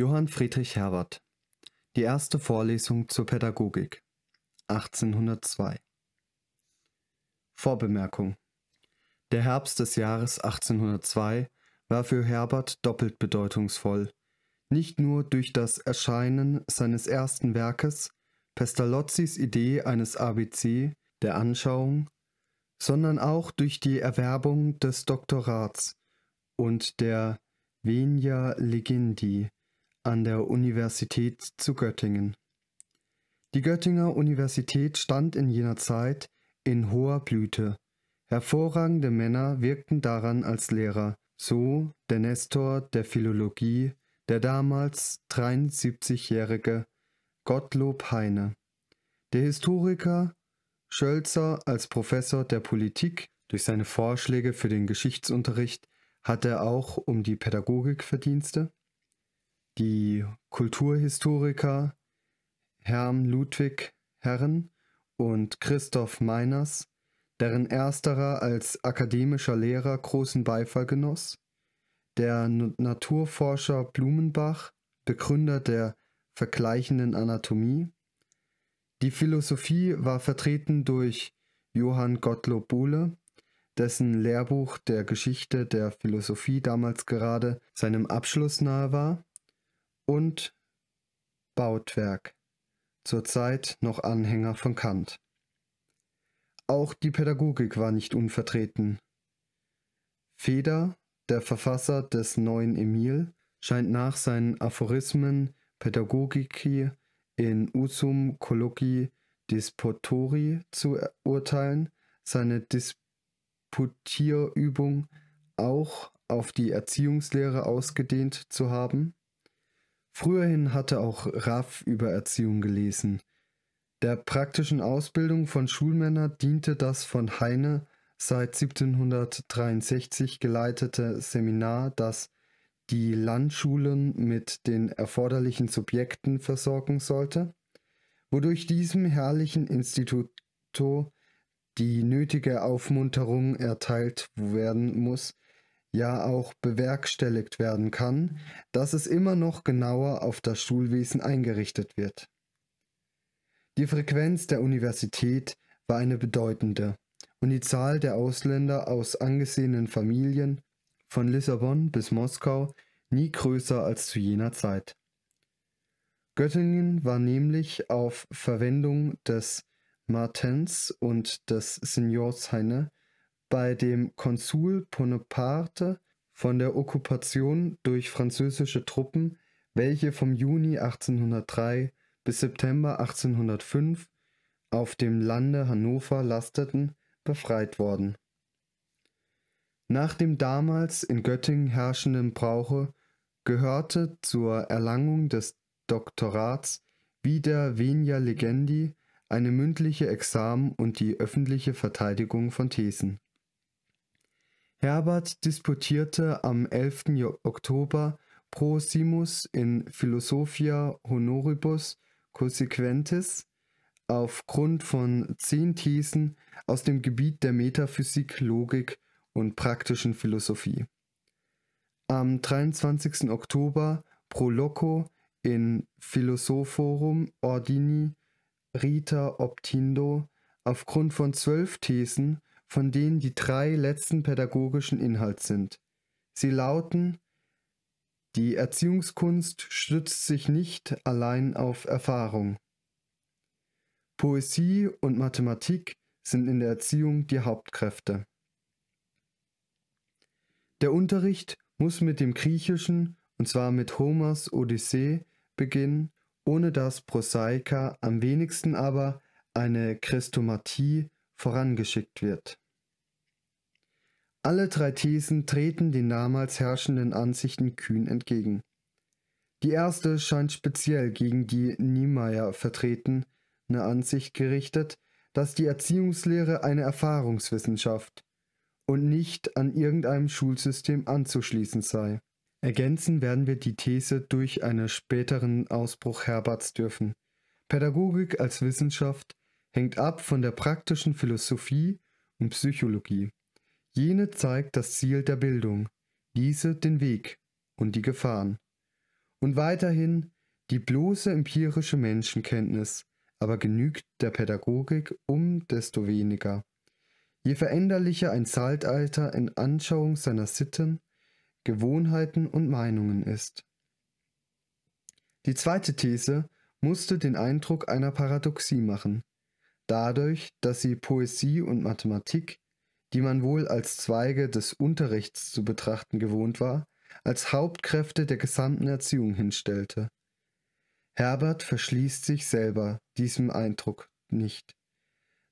Johann Friedrich Herbert Die erste Vorlesung zur Pädagogik 1802 Vorbemerkung Der Herbst des Jahres 1802 war für Herbert doppelt bedeutungsvoll, nicht nur durch das Erscheinen seines ersten Werkes, Pestalozzis Idee eines ABC, der Anschauung, sondern auch durch die Erwerbung des Doktorats und der Venia Legendi an der Universität zu Göttingen. Die Göttinger Universität stand in jener Zeit in hoher Blüte. Hervorragende Männer wirkten daran als Lehrer, so der Nestor der Philologie, der damals 73-jährige Gottlob Heine, der Historiker Schölzer als Professor der Politik durch seine Vorschläge für den Geschichtsunterricht hat er auch um die Pädagogik Verdienste die Kulturhistoriker Herm Ludwig Herren und Christoph Meiners, deren ersterer als akademischer Lehrer großen Beifall genoss, der Naturforscher Blumenbach, Begründer der vergleichenden Anatomie. Die Philosophie war vertreten durch Johann Gottlob Buhle, dessen Lehrbuch der Geschichte der Philosophie damals gerade seinem Abschluss nahe war und Bautwerk, zur Zeit noch Anhänger von Kant. Auch die Pädagogik war nicht unvertreten. Feder, der Verfasser des Neuen Emil, scheint nach seinen Aphorismen Pädagogiki in Usum Colloqui Disputori zu urteilen, seine Disputierübung auch auf die Erziehungslehre ausgedehnt zu haben Früherhin hatte auch Raff über Erziehung gelesen. Der praktischen Ausbildung von Schulmännern diente das von Heine seit 1763 geleitete Seminar, das die Landschulen mit den erforderlichen Subjekten versorgen sollte, wodurch diesem herrlichen Instituto die nötige Aufmunterung erteilt werden muss, ja auch bewerkstelligt werden kann, dass es immer noch genauer auf das Schulwesen eingerichtet wird. Die Frequenz der Universität war eine bedeutende, und die Zahl der Ausländer aus angesehenen Familien von Lissabon bis Moskau nie größer als zu jener Zeit. Göttingen war nämlich auf Verwendung des Martens und des Signors Heine bei dem Konsul Bonaparte von der Okkupation durch französische Truppen, welche vom Juni 1803 bis September 1805 auf dem Lande Hannover lasteten, befreit worden. Nach dem damals in Göttingen herrschenden Brauche gehörte zur Erlangung des Doktorats wie der venia legendi eine mündliche Examen und die öffentliche Verteidigung von Thesen Herbert disputierte am 11. Oktober pro Simus in Philosophia Honoribus Consequentis aufgrund von zehn Thesen aus dem Gebiet der Metaphysik, Logik und praktischen Philosophie. Am 23. Oktober pro loco in Philosophorum Ordini Rita Optindo aufgrund von zwölf Thesen von denen die drei letzten pädagogischen Inhalt sind. Sie lauten Die Erziehungskunst stützt sich nicht allein auf Erfahrung. Poesie und Mathematik sind in der Erziehung die Hauptkräfte. Der Unterricht muss mit dem Griechischen, und zwar mit Homers Odyssee, beginnen, ohne dass Prosaika am wenigsten aber eine Christomatie vorangeschickt wird. Alle drei Thesen treten den damals herrschenden Ansichten kühn entgegen. Die erste scheint speziell gegen die Niemeyer vertretene Ansicht gerichtet, dass die Erziehungslehre eine Erfahrungswissenschaft und nicht an irgendeinem Schulsystem anzuschließen sei. Ergänzen werden wir die These durch einen späteren Ausbruch Herberts dürfen. Pädagogik als Wissenschaft hängt ab von der praktischen Philosophie und Psychologie. Jene zeigt das Ziel der Bildung, diese den Weg und die Gefahren. Und weiterhin die bloße empirische Menschenkenntnis, aber genügt der Pädagogik um desto weniger. Je veränderlicher ein Zeitalter in Anschauung seiner Sitten, Gewohnheiten und Meinungen ist. Die zweite These musste den Eindruck einer Paradoxie machen, dadurch, dass sie Poesie und Mathematik, die man wohl als Zweige des Unterrichts zu betrachten gewohnt war, als Hauptkräfte der gesamten Erziehung hinstellte. Herbert verschließt sich selber diesem Eindruck nicht.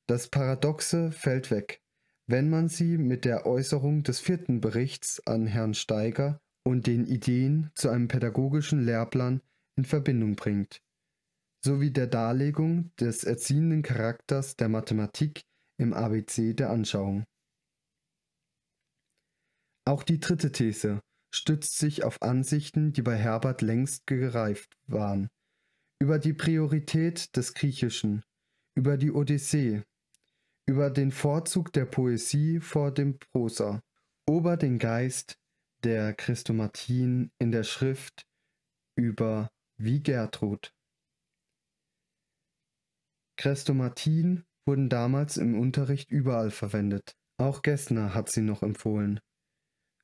Das Paradoxe fällt weg, wenn man sie mit der Äußerung des vierten Berichts an Herrn Steiger und den Ideen zu einem pädagogischen Lehrplan in Verbindung bringt sowie der Darlegung des erziehenden Charakters der Mathematik im ABC der Anschauung. Auch die dritte These stützt sich auf Ansichten, die bei Herbert längst gereift waren, über die Priorität des Griechischen, über die Odyssee, über den Vorzug der Poesie vor dem Prosa, über den Geist der Christomatien in der Schrift, über wie Gertrud. Crestomatin wurden damals im Unterricht überall verwendet. Auch Gessner hat sie noch empfohlen.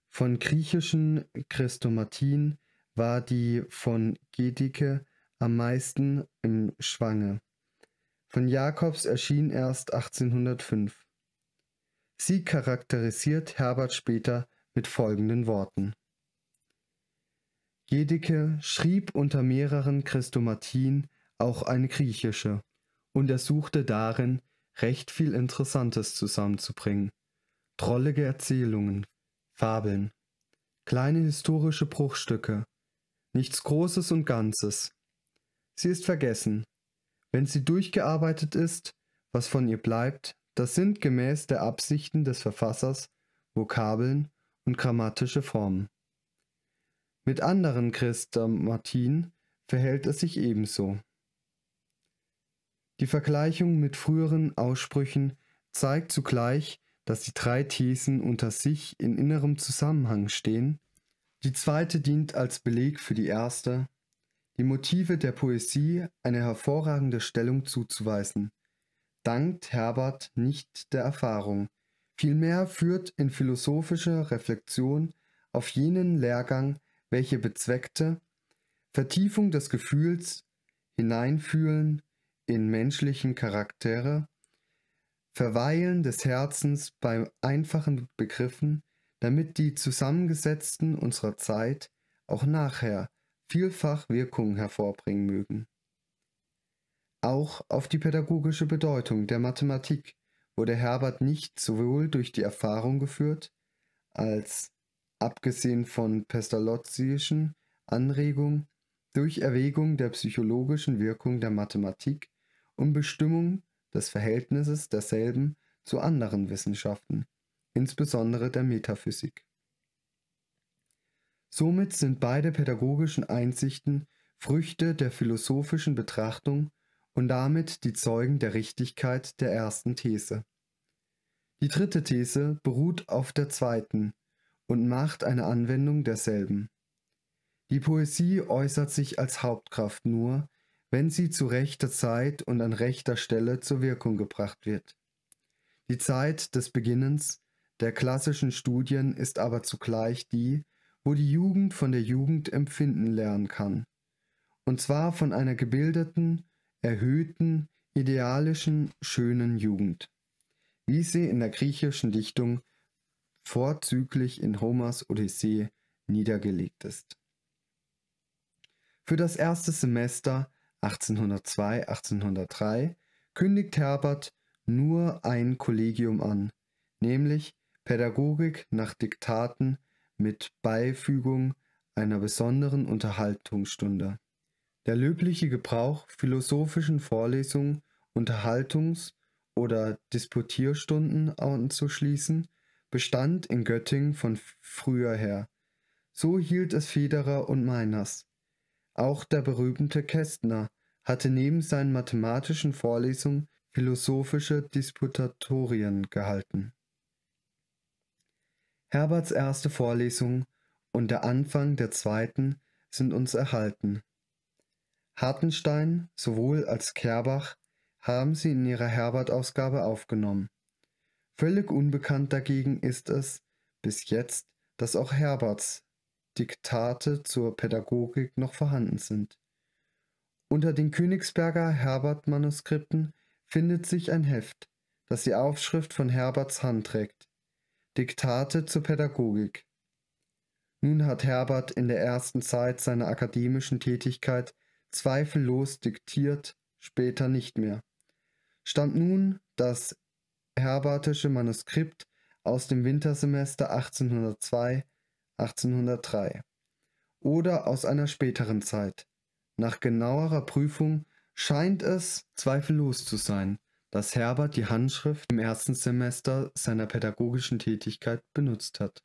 Von griechischen Crestomatin war die von Gedicke am meisten im Schwange. Von Jakobs erschien erst 1805. Sie charakterisiert Herbert später mit folgenden Worten. Gedicke schrieb unter mehreren Christomatien auch eine griechische und er suchte darin, recht viel Interessantes zusammenzubringen. Trollige Erzählungen, Fabeln, kleine historische Bruchstücke, nichts Großes und Ganzes. Sie ist vergessen. Wenn sie durchgearbeitet ist, was von ihr bleibt, das sind gemäß der Absichten des Verfassers Vokabeln und grammatische Formen. Mit anderen Christamatien verhält es sich ebenso. Die Vergleichung mit früheren Aussprüchen zeigt zugleich, dass die drei Thesen unter sich in innerem Zusammenhang stehen, die zweite dient als Beleg für die erste, die Motive der Poesie eine hervorragende Stellung zuzuweisen, dankt Herbert nicht der Erfahrung, vielmehr führt in philosophischer Reflexion auf jenen Lehrgang, welche bezweckte Vertiefung des Gefühls, Hineinfühlen, in menschlichen Charaktere, Verweilen des Herzens bei einfachen Begriffen, damit die zusammengesetzten unserer Zeit auch nachher vielfach Wirkungen hervorbringen mögen. Auch auf die pädagogische Bedeutung der Mathematik wurde Herbert nicht sowohl durch die Erfahrung geführt, als, abgesehen von pestalozzischen Anregungen, durch Erwägung der psychologischen Wirkung der Mathematik und Bestimmung des Verhältnisses derselben zu anderen Wissenschaften, insbesondere der Metaphysik. Somit sind beide pädagogischen Einsichten Früchte der philosophischen Betrachtung und damit die Zeugen der Richtigkeit der ersten These. Die dritte These beruht auf der zweiten und macht eine Anwendung derselben. Die Poesie äußert sich als Hauptkraft nur wenn sie zu rechter Zeit und an rechter Stelle zur Wirkung gebracht wird. Die Zeit des Beginnens der klassischen Studien ist aber zugleich die, wo die Jugend von der Jugend empfinden lernen kann. Und zwar von einer gebildeten, erhöhten, idealischen, schönen Jugend, wie sie in der griechischen Dichtung vorzüglich in Homers Odyssee niedergelegt ist. Für das erste Semester 1802, 1803 kündigt Herbert nur ein Kollegium an, nämlich Pädagogik nach Diktaten mit Beifügung einer besonderen Unterhaltungsstunde. Der löbliche Gebrauch philosophischen Vorlesungen, Unterhaltungs- oder Disputierstunden anzuschließen, bestand in Göttingen von früher her. So hielt es Federer und Meiners. Auch der berühmte Kästner hatte neben seinen mathematischen Vorlesungen philosophische Disputatorien gehalten. Herberts erste Vorlesung und der Anfang der zweiten sind uns erhalten. Hartenstein sowohl als Kerbach haben sie in ihrer Herbert-Ausgabe aufgenommen. Völlig unbekannt dagegen ist es bis jetzt, dass auch Herberts Diktate zur Pädagogik noch vorhanden sind. Unter den Königsberger Herbert-Manuskripten findet sich ein Heft, das die Aufschrift von Herberts Hand trägt. Diktate zur Pädagogik. Nun hat Herbert in der ersten Zeit seiner akademischen Tätigkeit zweifellos diktiert, später nicht mehr. Stand nun das herbertische Manuskript aus dem Wintersemester 1802, 1803 oder aus einer späteren Zeit. Nach genauerer Prüfung scheint es zweifellos zu sein, dass Herbert die Handschrift im ersten Semester seiner pädagogischen Tätigkeit benutzt hat.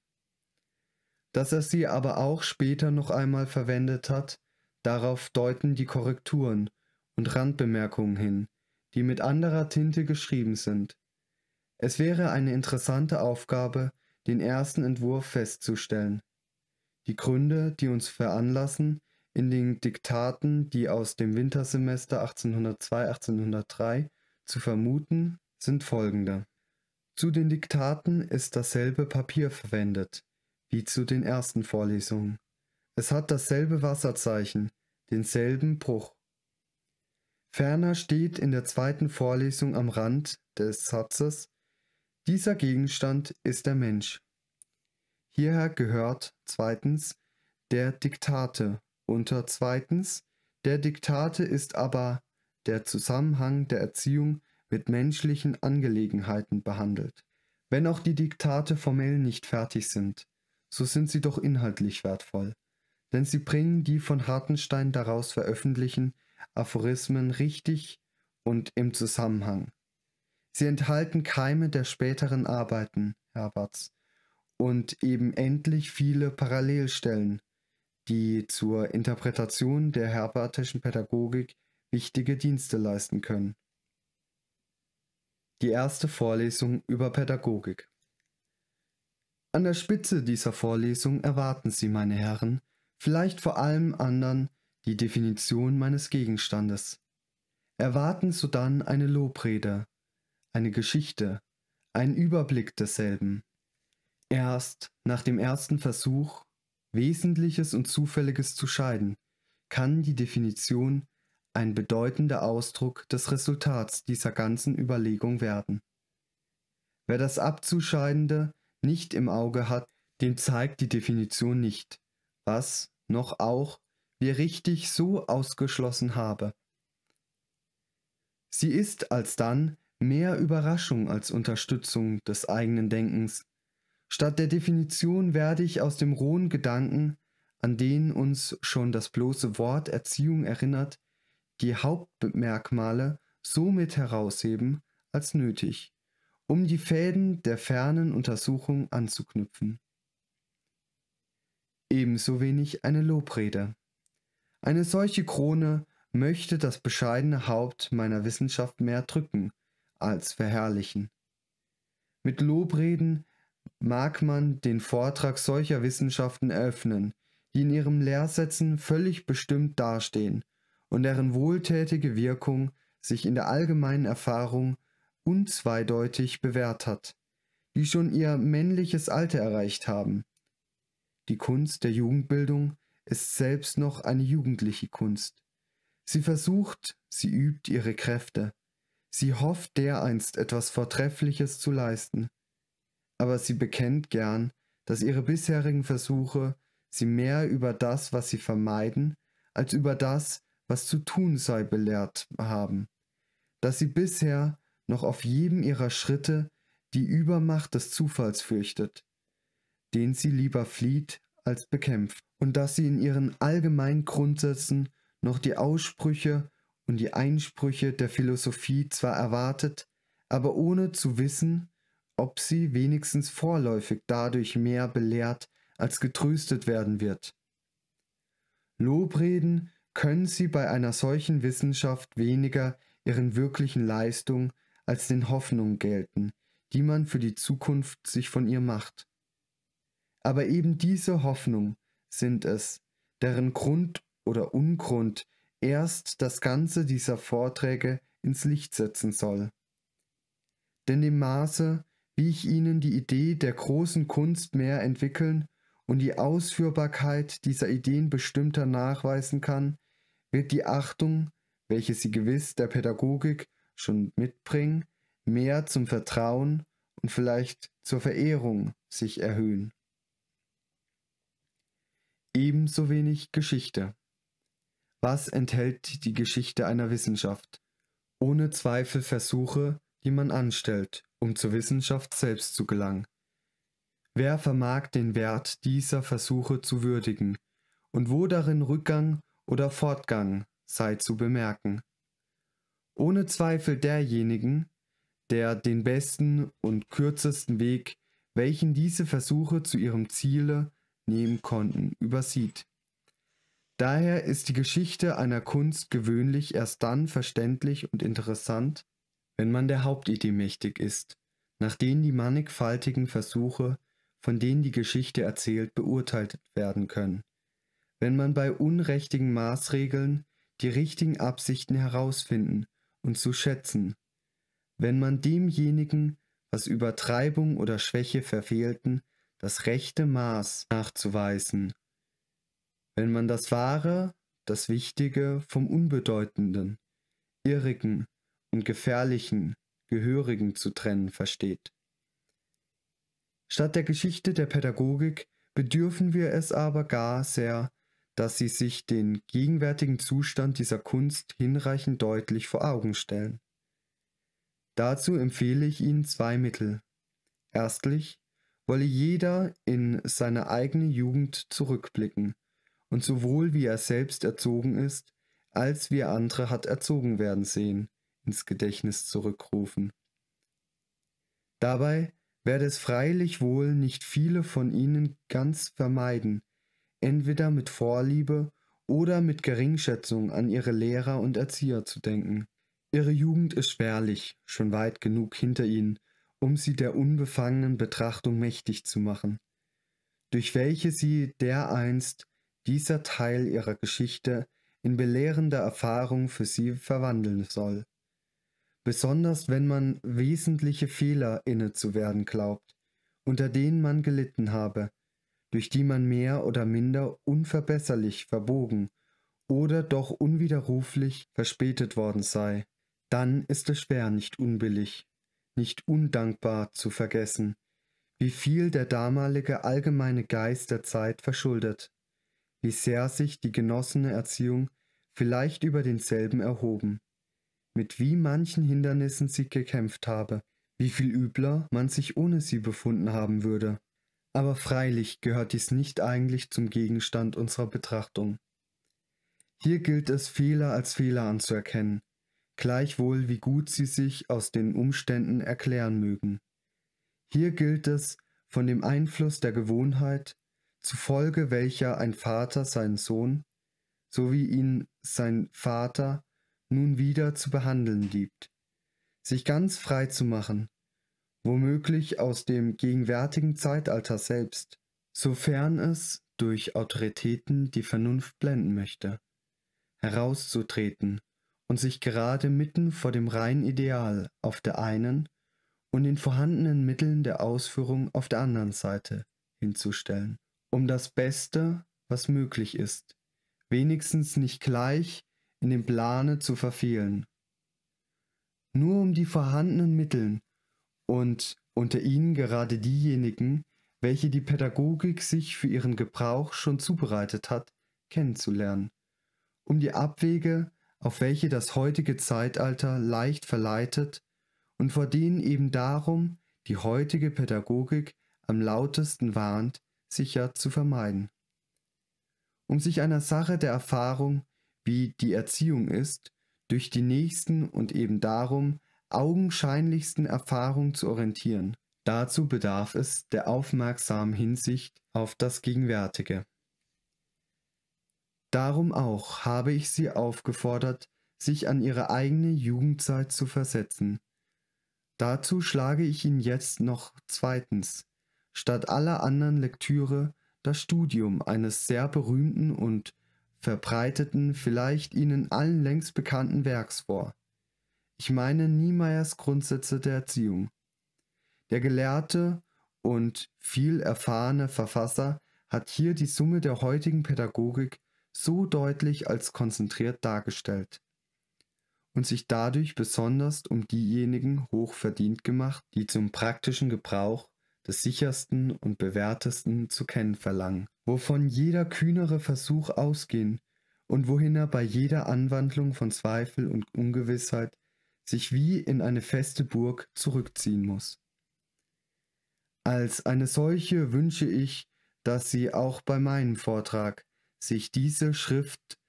Dass er sie aber auch später noch einmal verwendet hat, darauf deuten die Korrekturen und Randbemerkungen hin, die mit anderer Tinte geschrieben sind. Es wäre eine interessante Aufgabe, den ersten Entwurf festzustellen. Die Gründe, die uns veranlassen, in den Diktaten, die aus dem Wintersemester 1802-1803 zu vermuten sind folgende. Zu den Diktaten ist dasselbe Papier verwendet wie zu den ersten Vorlesungen. Es hat dasselbe Wasserzeichen, denselben Bruch. Ferner steht in der zweiten Vorlesung am Rand des Satzes, dieser Gegenstand ist der Mensch. Hierher gehört zweitens der Diktate unter zweitens, der Diktate ist aber der Zusammenhang der Erziehung mit menschlichen Angelegenheiten behandelt. Wenn auch die Diktate formell nicht fertig sind, so sind sie doch inhaltlich wertvoll, denn sie bringen die von Hartenstein daraus veröffentlichten Aphorismen richtig und im Zusammenhang. Sie enthalten Keime der späteren Arbeiten Herberts und eben endlich viele Parallelstellen die zur Interpretation der herbertischen Pädagogik wichtige Dienste leisten können. Die erste Vorlesung über Pädagogik. An der Spitze dieser Vorlesung erwarten Sie, meine Herren, vielleicht vor allem anderen, die Definition meines Gegenstandes. Erwarten sodann eine Lobrede, eine Geschichte, einen Überblick desselben. Erst nach dem ersten Versuch Wesentliches und Zufälliges zu scheiden, kann die Definition ein bedeutender Ausdruck des Resultats dieser ganzen Überlegung werden. Wer das Abzuscheidende nicht im Auge hat, dem zeigt die Definition nicht, was noch auch wir richtig so ausgeschlossen habe. Sie ist alsdann mehr Überraschung als Unterstützung des eigenen Denkens Statt der Definition werde ich aus dem rohen Gedanken, an den uns schon das bloße Wort Erziehung erinnert, die Hauptmerkmale somit herausheben als nötig, um die Fäden der fernen Untersuchung anzuknüpfen. Ebenso wenig eine Lobrede. Eine solche Krone möchte das bescheidene Haupt meiner Wissenschaft mehr drücken als verherrlichen. Mit Lobreden mag man den Vortrag solcher Wissenschaften eröffnen, die in ihren Lehrsätzen völlig bestimmt dastehen und deren wohltätige Wirkung sich in der allgemeinen Erfahrung unzweideutig bewährt hat, die schon ihr männliches Alter erreicht haben. Die Kunst der Jugendbildung ist selbst noch eine jugendliche Kunst. Sie versucht, sie übt ihre Kräfte. Sie hofft dereinst etwas Vortreffliches zu leisten aber sie bekennt gern, dass ihre bisherigen Versuche sie mehr über das, was sie vermeiden, als über das, was zu tun sei, belehrt haben, dass sie bisher noch auf jedem ihrer Schritte die Übermacht des Zufalls fürchtet, den sie lieber flieht als bekämpft, und dass sie in ihren allgemeinen Grundsätzen noch die Aussprüche und die Einsprüche der Philosophie zwar erwartet, aber ohne zu wissen, ob sie wenigstens vorläufig dadurch mehr belehrt als getröstet werden wird. Lobreden können sie bei einer solchen Wissenschaft weniger ihren wirklichen Leistungen als den Hoffnungen gelten, die man für die Zukunft sich von ihr macht. Aber eben diese Hoffnungen sind es, deren Grund oder Ungrund erst das Ganze dieser Vorträge ins Licht setzen soll. Denn im Maße, wie ich ihnen die Idee der großen Kunst mehr entwickeln und die Ausführbarkeit dieser Ideen bestimmter nachweisen kann, wird die Achtung, welche sie gewiss der Pädagogik schon mitbringen, mehr zum Vertrauen und vielleicht zur Verehrung sich erhöhen. Ebenso wenig Geschichte. Was enthält die Geschichte einer Wissenschaft? Ohne Zweifel Versuche, die man anstellt, um zur Wissenschaft selbst zu gelangen. Wer vermag den Wert dieser Versuche zu würdigen und wo darin Rückgang oder Fortgang sei zu bemerken? Ohne Zweifel derjenigen, der den besten und kürzesten Weg, welchen diese Versuche zu ihrem Ziele nehmen konnten, übersieht. Daher ist die Geschichte einer Kunst gewöhnlich erst dann verständlich und interessant, wenn man der Hauptidee mächtig ist, nach denen die mannigfaltigen Versuche, von denen die Geschichte erzählt, beurteilt werden können, wenn man bei unrechtigen Maßregeln die richtigen Absichten herausfinden und zu schätzen, wenn man demjenigen, was Übertreibung oder Schwäche verfehlten, das rechte Maß nachzuweisen, wenn man das Wahre, das Wichtige vom Unbedeutenden, Irrigen, in gefährlichen, gehörigen zu trennen versteht. Statt der Geschichte der Pädagogik bedürfen wir es aber gar sehr, dass sie sich den gegenwärtigen Zustand dieser Kunst hinreichend deutlich vor Augen stellen. Dazu empfehle ich Ihnen zwei Mittel. Erstlich wolle jeder in seine eigene Jugend zurückblicken und sowohl wie er selbst erzogen ist, als wie er andere hat erzogen werden sehen, ins Gedächtnis zurückrufen. Dabei werde es freilich wohl nicht viele von ihnen ganz vermeiden, entweder mit Vorliebe oder mit Geringschätzung an ihre Lehrer und Erzieher zu denken. Ihre Jugend ist schwerlich, schon weit genug hinter ihnen, um sie der unbefangenen Betrachtung mächtig zu machen, durch welche sie dereinst dieser Teil ihrer Geschichte in belehrende Erfahrung für sie verwandeln soll besonders wenn man wesentliche Fehler inne zu werden glaubt, unter denen man gelitten habe, durch die man mehr oder minder unverbesserlich verbogen oder doch unwiderruflich verspätet worden sei, dann ist es schwer nicht unbillig, nicht undankbar zu vergessen, wie viel der damalige allgemeine Geist der Zeit verschuldet, wie sehr sich die genossene Erziehung vielleicht über denselben erhoben mit wie manchen Hindernissen sie gekämpft habe, wie viel übler man sich ohne sie befunden haben würde. Aber freilich gehört dies nicht eigentlich zum Gegenstand unserer Betrachtung. Hier gilt es, Fehler als Fehler anzuerkennen, gleichwohl wie gut sie sich aus den Umständen erklären mögen. Hier gilt es, von dem Einfluss der Gewohnheit, zufolge welcher ein Vater seinen Sohn, so wie ihn sein Vater nun wieder zu behandeln gibt, sich ganz frei zu machen, womöglich aus dem gegenwärtigen Zeitalter selbst, sofern es durch Autoritäten die Vernunft blenden möchte, herauszutreten und sich gerade mitten vor dem reinen Ideal auf der einen und den vorhandenen Mitteln der Ausführung auf der anderen Seite hinzustellen, um das Beste, was möglich ist, wenigstens nicht gleich in dem Plane zu verfehlen. Nur um die vorhandenen Mittel und unter ihnen gerade diejenigen, welche die Pädagogik sich für ihren Gebrauch schon zubereitet hat, kennenzulernen, um die Abwege, auf welche das heutige Zeitalter leicht verleitet und vor denen eben darum die heutige Pädagogik am lautesten warnt, sicher zu vermeiden. Um sich einer Sache der Erfahrung wie die Erziehung ist, durch die nächsten und eben darum augenscheinlichsten Erfahrungen zu orientieren. Dazu bedarf es der aufmerksamen Hinsicht auf das Gegenwärtige. Darum auch habe ich Sie aufgefordert, sich an Ihre eigene Jugendzeit zu versetzen. Dazu schlage ich Ihnen jetzt noch zweitens, statt aller anderen Lektüre, das Studium eines sehr berühmten und verbreiteten vielleicht Ihnen allen längst bekannten Werks vor. Ich meine Niemeyers Grundsätze der Erziehung. Der gelehrte und viel erfahrene Verfasser hat hier die Summe der heutigen Pädagogik so deutlich als konzentriert dargestellt und sich dadurch besonders um diejenigen hochverdient gemacht, die zum praktischen Gebrauch des sichersten und bewährtesten zu kennen verlangen wovon jeder kühnere Versuch ausgehen und wohin er bei jeder Anwandlung von Zweifel und Ungewissheit sich wie in eine feste Burg zurückziehen muss. Als eine solche wünsche ich, dass Sie auch bei meinem Vortrag sich diese Schrift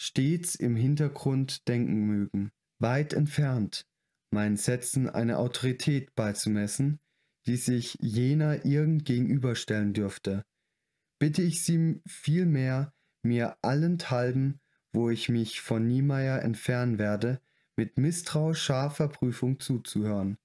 stets im Hintergrund denken mögen, weit entfernt, meinen Sätzen eine Autorität beizumessen, die sich jener irgend gegenüberstellen dürfte, bitte ich Sie vielmehr, mir allenthalben, wo ich mich von Niemeyer entfernen werde, mit Misstrauisch scharfer Prüfung zuzuhören.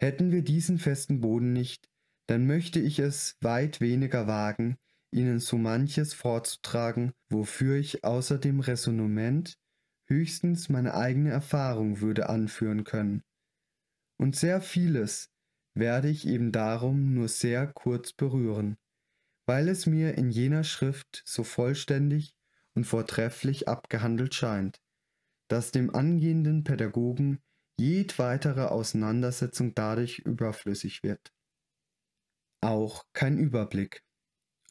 Hätten wir diesen festen Boden nicht, dann möchte ich es weit weniger wagen, Ihnen so manches vorzutragen, wofür ich außer dem Resonnement höchstens meine eigene Erfahrung würde anführen können. Und sehr vieles werde ich eben darum nur sehr kurz berühren weil es mir in jener Schrift so vollständig und vortrefflich abgehandelt scheint, dass dem angehenden Pädagogen jed Auseinandersetzung dadurch überflüssig wird. Auch kein Überblick.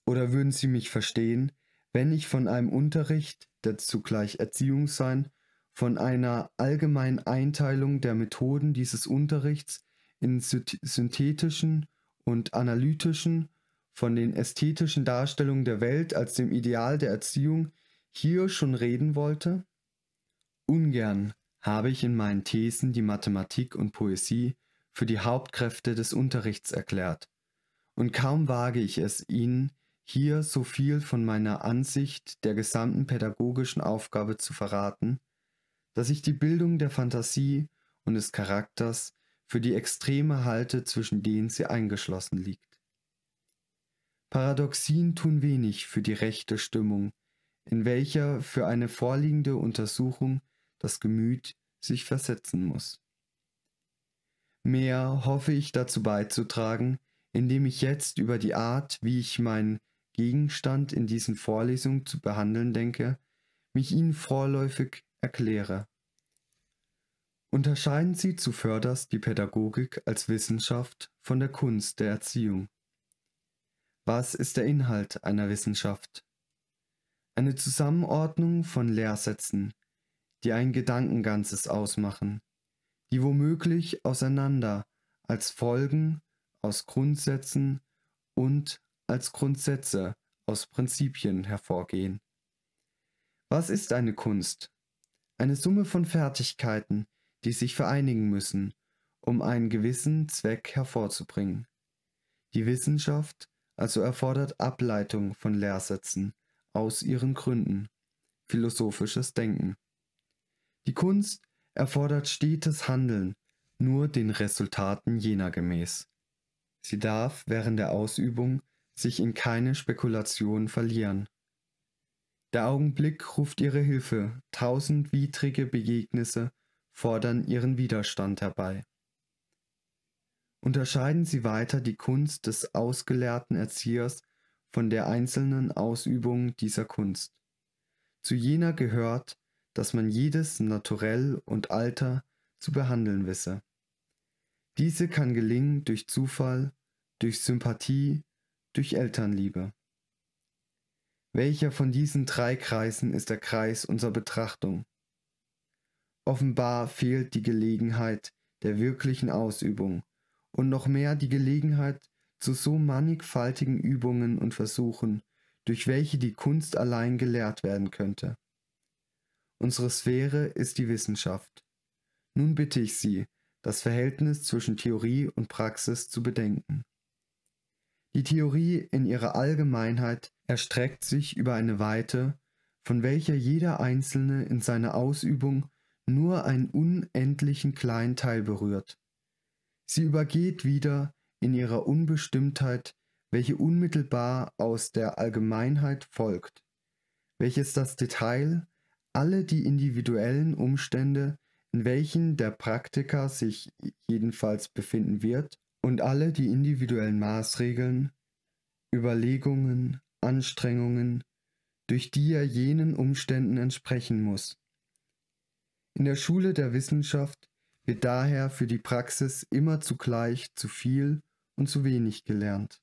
Oder würden Sie mich verstehen, wenn ich von einem Unterricht, der zugleich Erziehung sein, von einer allgemeinen Einteilung der Methoden dieses Unterrichts in synthetischen und analytischen von den ästhetischen Darstellungen der Welt als dem Ideal der Erziehung hier schon reden wollte? Ungern habe ich in meinen Thesen die Mathematik und Poesie für die Hauptkräfte des Unterrichts erklärt, und kaum wage ich es Ihnen, hier so viel von meiner Ansicht der gesamten pädagogischen Aufgabe zu verraten, dass ich die Bildung der Fantasie und des Charakters für die Extreme halte, zwischen denen sie eingeschlossen liegt. Paradoxien tun wenig für die rechte Stimmung, in welcher für eine vorliegende Untersuchung das Gemüt sich versetzen muss. Mehr hoffe ich dazu beizutragen, indem ich jetzt über die Art, wie ich meinen Gegenstand in diesen Vorlesungen zu behandeln denke, mich Ihnen vorläufig erkläre. Unterscheiden Sie zuvörderst die Pädagogik als Wissenschaft von der Kunst der Erziehung. Was ist der Inhalt einer Wissenschaft? Eine Zusammenordnung von Lehrsätzen, die ein Gedankenganzes ausmachen, die womöglich auseinander als Folgen aus Grundsätzen und als Grundsätze aus Prinzipien hervorgehen. Was ist eine Kunst? Eine Summe von Fertigkeiten, die sich vereinigen müssen, um einen gewissen Zweck hervorzubringen. Die Wissenschaft also erfordert Ableitung von Lehrsätzen aus ihren Gründen, philosophisches Denken. Die Kunst erfordert stetes Handeln, nur den Resultaten jener gemäß. Sie darf während der Ausübung sich in keine Spekulation verlieren. Der Augenblick ruft ihre Hilfe, tausend widrige Begegnisse fordern ihren Widerstand herbei. Unterscheiden sie weiter die Kunst des ausgelehrten Erziehers von der einzelnen Ausübung dieser Kunst. Zu jener gehört, dass man jedes Naturell und Alter zu behandeln wisse. Diese kann gelingen durch Zufall, durch Sympathie, durch Elternliebe. Welcher von diesen drei Kreisen ist der Kreis unserer Betrachtung? Offenbar fehlt die Gelegenheit der wirklichen Ausübung, und noch mehr die Gelegenheit zu so mannigfaltigen Übungen und Versuchen, durch welche die Kunst allein gelehrt werden könnte. Unsere Sphäre ist die Wissenschaft. Nun bitte ich Sie, das Verhältnis zwischen Theorie und Praxis zu bedenken. Die Theorie in ihrer Allgemeinheit erstreckt sich über eine Weite, von welcher jeder Einzelne in seiner Ausübung nur einen unendlichen kleinen Teil berührt. Sie übergeht wieder in ihrer Unbestimmtheit, welche unmittelbar aus der Allgemeinheit folgt, welches das Detail, alle die individuellen Umstände, in welchen der Praktiker sich jedenfalls befinden wird, und alle die individuellen Maßregeln, Überlegungen, Anstrengungen, durch die er jenen Umständen entsprechen muss. In der Schule der Wissenschaft wird daher für die Praxis immer zugleich zu viel und zu wenig gelernt.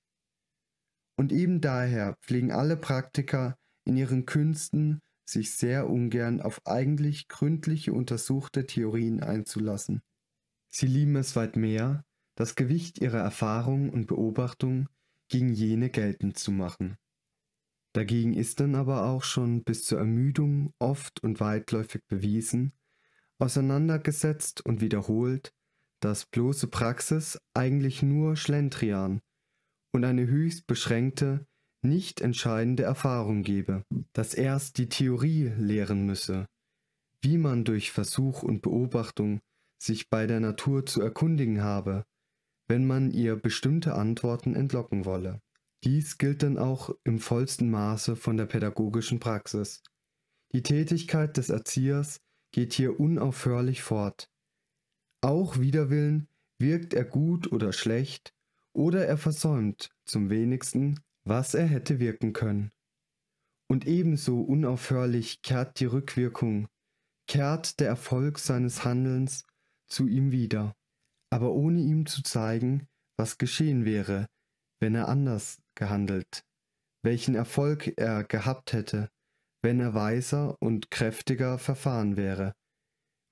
Und eben daher pflegen alle Praktiker in ihren Künsten sich sehr ungern auf eigentlich gründliche untersuchte Theorien einzulassen. Sie lieben es weit mehr, das Gewicht ihrer Erfahrung und Beobachtung gegen jene geltend zu machen. Dagegen ist dann aber auch schon bis zur Ermüdung oft und weitläufig bewiesen, auseinandergesetzt und wiederholt, dass bloße Praxis eigentlich nur Schlendrian und eine höchst beschränkte, nicht entscheidende Erfahrung gebe, dass erst die Theorie lehren müsse, wie man durch Versuch und Beobachtung sich bei der Natur zu erkundigen habe, wenn man ihr bestimmte Antworten entlocken wolle. Dies gilt dann auch im vollsten Maße von der pädagogischen Praxis. Die Tätigkeit des Erziehers geht hier unaufhörlich fort. Auch widerwillen wirkt er gut oder schlecht, oder er versäumt zum wenigsten, was er hätte wirken können. Und ebenso unaufhörlich kehrt die Rückwirkung, kehrt der Erfolg seines Handelns zu ihm wieder, aber ohne ihm zu zeigen, was geschehen wäre, wenn er anders gehandelt, welchen Erfolg er gehabt hätte, wenn er weiser und kräftiger verfahren wäre.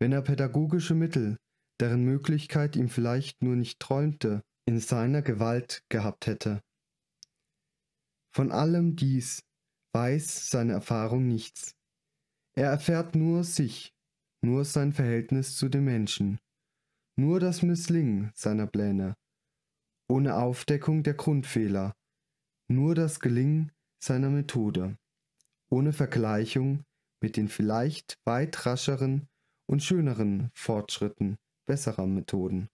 Wenn er pädagogische Mittel, deren Möglichkeit ihm vielleicht nur nicht träumte, in seiner Gewalt gehabt hätte. Von allem dies weiß seine Erfahrung nichts. Er erfährt nur sich, nur sein Verhältnis zu den Menschen, nur das Misslingen seiner Pläne, ohne Aufdeckung der Grundfehler, nur das Gelingen seiner Methode ohne Vergleichung mit den vielleicht weit rascheren und schöneren Fortschritten besserer Methoden.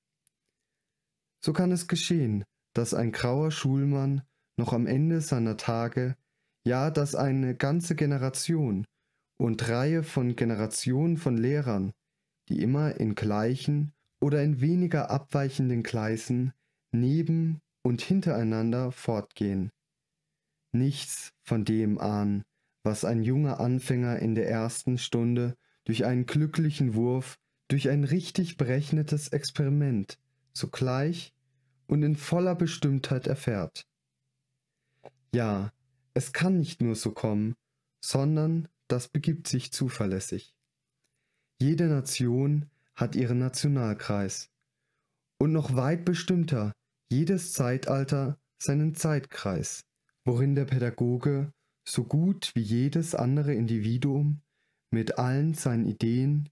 So kann es geschehen, dass ein grauer Schulmann noch am Ende seiner Tage, ja, dass eine ganze Generation und Reihe von Generationen von Lehrern, die immer in gleichen oder in weniger abweichenden Gleisen neben und hintereinander fortgehen, nichts von dem ahnen, was ein junger Anfänger in der ersten Stunde durch einen glücklichen Wurf, durch ein richtig berechnetes Experiment sogleich und in voller Bestimmtheit erfährt. Ja, es kann nicht nur so kommen, sondern das begibt sich zuverlässig. Jede Nation hat ihren Nationalkreis und noch weit bestimmter jedes Zeitalter seinen Zeitkreis, worin der Pädagoge so gut wie jedes andere Individuum mit allen seinen Ideen,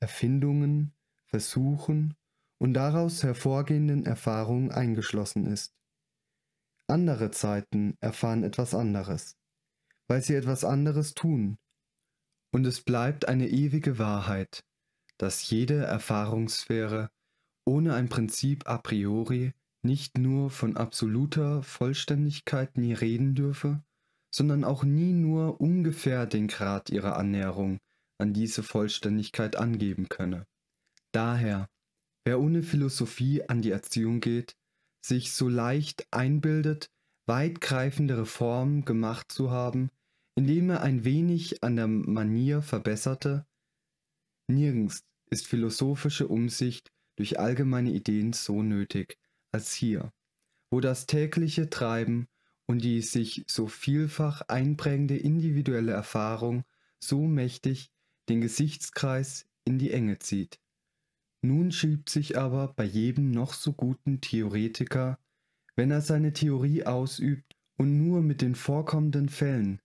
Erfindungen, Versuchen und daraus hervorgehenden Erfahrungen eingeschlossen ist. Andere Zeiten erfahren etwas anderes, weil sie etwas anderes tun. Und es bleibt eine ewige Wahrheit, dass jede Erfahrungssphäre ohne ein Prinzip a priori nicht nur von absoluter Vollständigkeit nie reden dürfe, sondern auch nie nur ungefähr den Grad ihrer Annäherung an diese Vollständigkeit angeben könne. Daher, wer ohne Philosophie an die Erziehung geht, sich so leicht einbildet, weitgreifende Reformen gemacht zu haben, indem er ein wenig an der Manier verbesserte, nirgends ist philosophische Umsicht durch allgemeine Ideen so nötig als hier, wo das tägliche Treiben und die sich so vielfach einprägende individuelle Erfahrung so mächtig den Gesichtskreis in die Enge zieht. Nun schiebt sich aber bei jedem noch so guten Theoretiker, wenn er seine Theorie ausübt und nur mit den vorkommenden Fällen,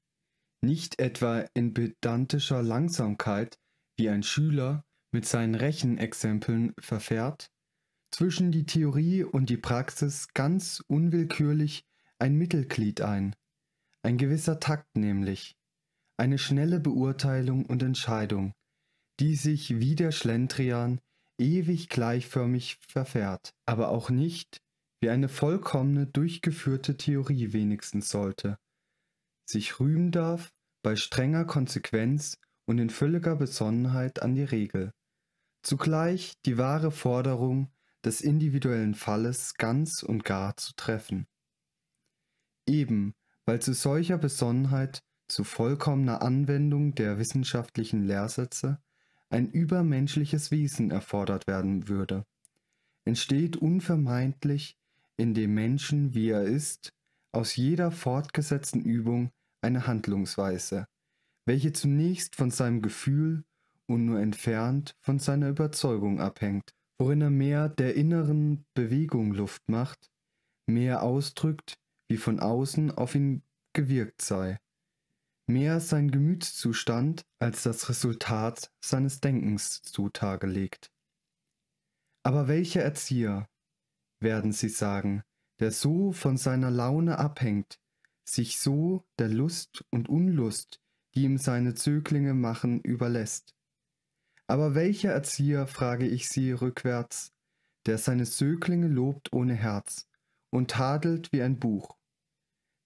nicht etwa in pedantischer Langsamkeit, wie ein Schüler mit seinen Rechenexempeln verfährt, zwischen die Theorie und die Praxis ganz unwillkürlich ein Mittelglied ein, ein gewisser Takt nämlich, eine schnelle Beurteilung und Entscheidung, die sich wie der Schlendrian ewig gleichförmig verfährt, aber auch nicht wie eine vollkommene durchgeführte Theorie wenigstens sollte, sich rühmen darf bei strenger Konsequenz und in völliger Besonnenheit an die Regel, zugleich die wahre Forderung des individuellen Falles ganz und gar zu treffen. Eben, weil zu solcher Besonnenheit, zu vollkommener Anwendung der wissenschaftlichen Lehrsätze ein übermenschliches Wesen erfordert werden würde, entsteht unvermeidlich in dem Menschen, wie er ist, aus jeder fortgesetzten Übung eine Handlungsweise, welche zunächst von seinem Gefühl und nur entfernt von seiner Überzeugung abhängt, worin er mehr der inneren Bewegung Luft macht, mehr ausdrückt, wie von außen auf ihn gewirkt sei. Mehr sein Gemütszustand als das Resultat seines Denkens zutage legt. Aber welcher Erzieher, werden sie sagen, der so von seiner Laune abhängt, sich so der Lust und Unlust, die ihm seine Zöglinge machen, überlässt. Aber welcher Erzieher, frage ich sie rückwärts, der seine Zöglinge lobt ohne Herz, und tadelt wie ein Buch.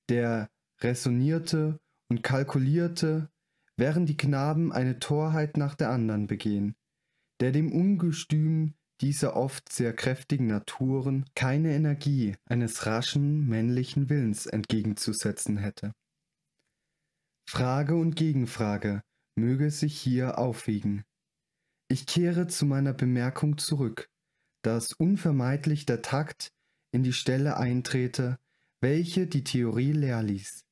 Der raisonnierte und kalkulierte, während die Knaben eine Torheit nach der anderen begehen, der dem Ungestüm dieser oft sehr kräftigen Naturen keine Energie eines raschen männlichen Willens entgegenzusetzen hätte. Frage und Gegenfrage möge sich hier aufwiegen. Ich kehre zu meiner Bemerkung zurück, dass unvermeidlich der Takt in die Stelle eintrete, welche die Theorie leer ließ,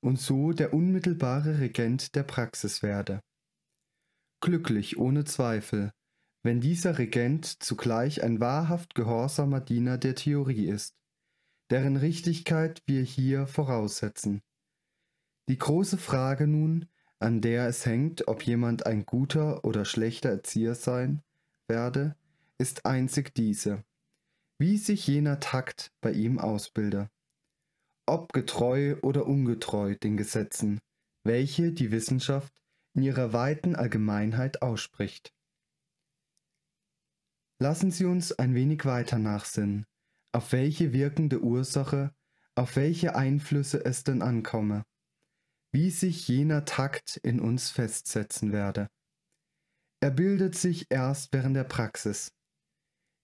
und so der unmittelbare Regent der Praxis werde. Glücklich ohne Zweifel, wenn dieser Regent zugleich ein wahrhaft gehorsamer Diener der Theorie ist, deren Richtigkeit wir hier voraussetzen. Die große Frage nun, an der es hängt, ob jemand ein guter oder schlechter Erzieher sein werde, ist einzig diese wie sich jener Takt bei ihm ausbilde. Ob getreu oder ungetreu den Gesetzen, welche die Wissenschaft in ihrer weiten Allgemeinheit ausspricht. Lassen Sie uns ein wenig weiter nachsinnen, auf welche wirkende Ursache, auf welche Einflüsse es denn ankomme, wie sich jener Takt in uns festsetzen werde. Er bildet sich erst während der Praxis.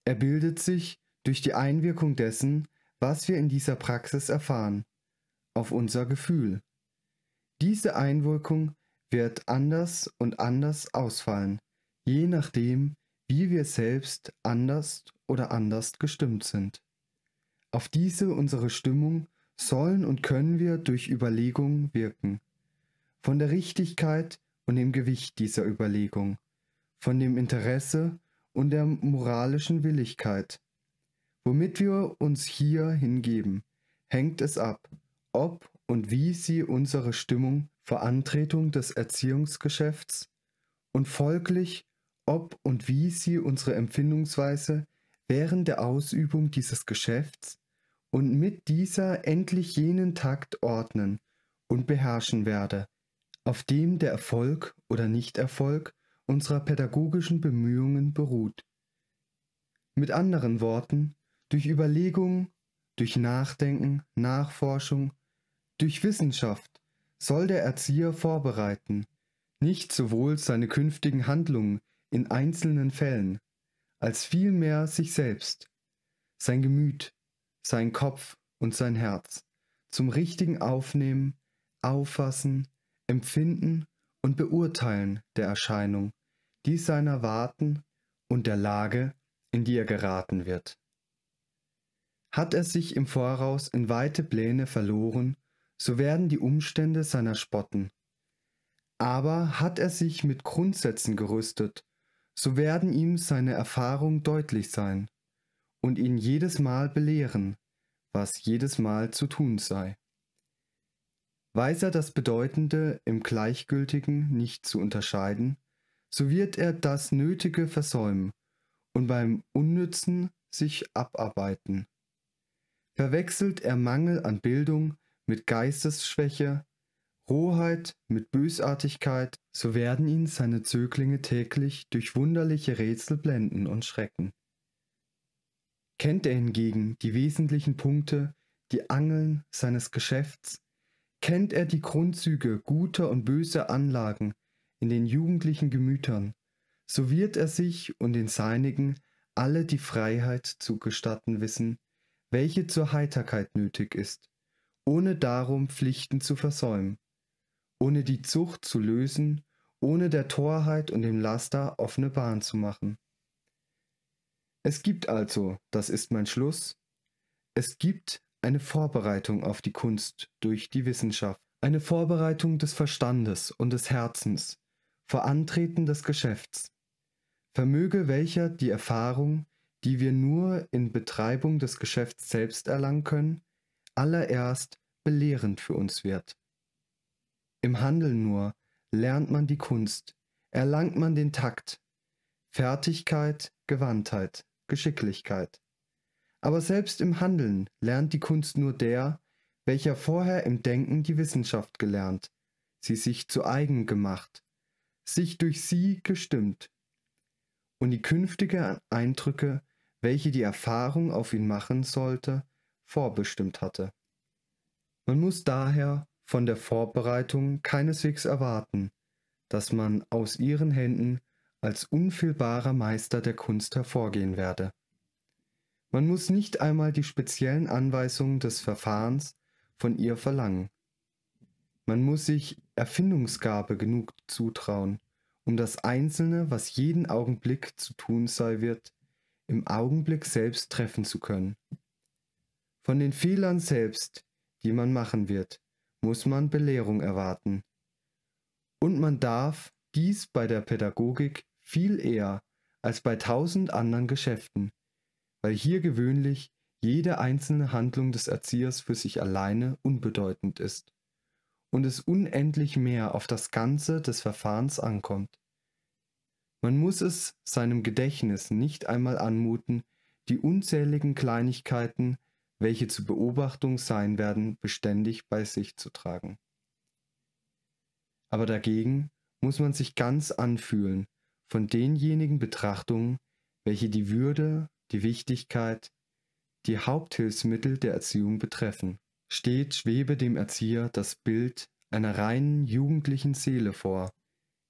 Er bildet sich durch die Einwirkung dessen, was wir in dieser Praxis erfahren, auf unser Gefühl. Diese Einwirkung wird anders und anders ausfallen, je nachdem, wie wir selbst anders oder anders gestimmt sind. Auf diese unsere Stimmung sollen und können wir durch Überlegung wirken. Von der Richtigkeit und dem Gewicht dieser Überlegung, von dem Interesse und der moralischen Willigkeit, Womit wir uns hier hingeben, hängt es ab, ob und wie sie unsere Stimmung Verantretung des Erziehungsgeschäfts und folglich, ob und wie sie unsere Empfindungsweise während der Ausübung dieses Geschäfts und mit dieser endlich jenen Takt ordnen und beherrschen werde, auf dem der Erfolg oder Nichterfolg unserer pädagogischen Bemühungen beruht. Mit anderen Worten, durch Überlegung, durch Nachdenken, Nachforschung, durch Wissenschaft soll der Erzieher vorbereiten, nicht sowohl seine künftigen Handlungen in einzelnen Fällen, als vielmehr sich selbst, sein Gemüt, sein Kopf und sein Herz zum richtigen Aufnehmen, Auffassen, Empfinden und Beurteilen der Erscheinung, die seiner warten und der Lage, in die er geraten wird. Hat er sich im Voraus in weite Pläne verloren, so werden die Umstände seiner spotten. Aber hat er sich mit Grundsätzen gerüstet, so werden ihm seine Erfahrung deutlich sein und ihn jedes Mal belehren, was jedes Mal zu tun sei. Weiß er das Bedeutende im Gleichgültigen nicht zu unterscheiden, so wird er das Nötige versäumen und beim Unnützen sich abarbeiten. Verwechselt er Mangel an Bildung mit Geistesschwäche, Rohheit mit Bösartigkeit, so werden ihn seine Zöglinge täglich durch wunderliche Rätsel blenden und schrecken. Kennt er hingegen die wesentlichen Punkte, die Angeln seines Geschäfts, kennt er die Grundzüge guter und böser Anlagen in den jugendlichen Gemütern, so wird er sich und den Seinigen alle die Freiheit zugestatten wissen, welche zur Heiterkeit nötig ist, ohne darum Pflichten zu versäumen, ohne die Zucht zu lösen, ohne der Torheit und dem Laster offene Bahn zu machen. Es gibt also, das ist mein Schluss, es gibt eine Vorbereitung auf die Kunst durch die Wissenschaft, eine Vorbereitung des Verstandes und des Herzens vor Antreten des Geschäfts, vermöge welcher die Erfahrung, die wir nur in Betreibung des Geschäfts selbst erlangen können, allererst belehrend für uns wird. Im Handeln nur lernt man die Kunst, erlangt man den Takt, Fertigkeit, Gewandtheit, Geschicklichkeit. Aber selbst im Handeln lernt die Kunst nur der, welcher vorher im Denken die Wissenschaft gelernt, sie sich zu eigen gemacht, sich durch sie gestimmt. Und die künftigen Eindrücke welche die Erfahrung auf ihn machen sollte, vorbestimmt hatte. Man muss daher von der Vorbereitung keineswegs erwarten, dass man aus ihren Händen als unfehlbarer Meister der Kunst hervorgehen werde. Man muss nicht einmal die speziellen Anweisungen des Verfahrens von ihr verlangen. Man muss sich Erfindungsgabe genug zutrauen, um das Einzelne, was jeden Augenblick zu tun sei wird, im Augenblick selbst treffen zu können. Von den Fehlern selbst, die man machen wird, muss man Belehrung erwarten. Und man darf dies bei der Pädagogik viel eher als bei tausend anderen Geschäften, weil hier gewöhnlich jede einzelne Handlung des Erziehers für sich alleine unbedeutend ist und es unendlich mehr auf das Ganze des Verfahrens ankommt. Man muss es seinem Gedächtnis nicht einmal anmuten, die unzähligen Kleinigkeiten, welche zur Beobachtung sein werden, beständig bei sich zu tragen. Aber dagegen muss man sich ganz anfühlen von denjenigen Betrachtungen, welche die Würde, die Wichtigkeit, die Haupthilfsmittel der Erziehung betreffen. Stets schwebe dem Erzieher das Bild einer reinen jugendlichen Seele vor,